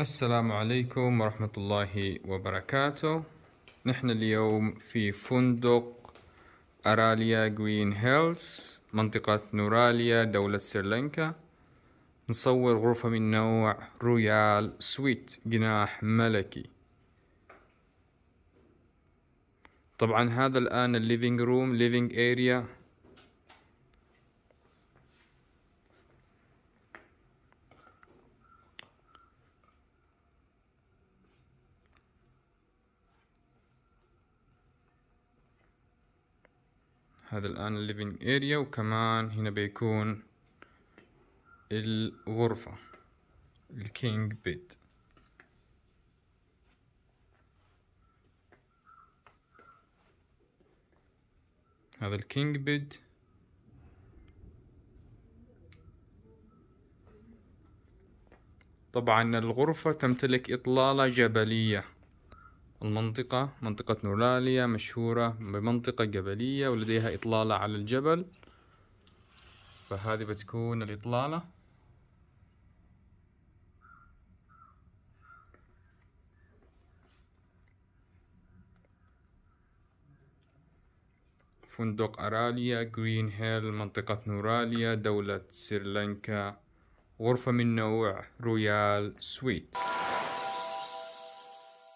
السلام عليكم ورحمة الله وبركاته نحن اليوم في فندق أراليا جرين هيلز منطقة نوراليا دولة سريلانكا نصور غرفة من نوع رويال سويت جناح ملكي طبعا هذا الآن الليفينج روم ليفينج اريا هذا الآن الليفينج اريا وكمان هنا بيكون الغرفة الكينج بيد هذا الكينج بيد طبعا الغرفة تمتلك إطلالة جبلية المنطقة منطقة نوراليا مشهورة بمنطقة جبلية ولديها إطلالة على الجبل فهذه بتكون الإطلالة فندق أراليا جرين هيل منطقة نوراليا دولة سريلانكا غرفة من نوع رويال سويت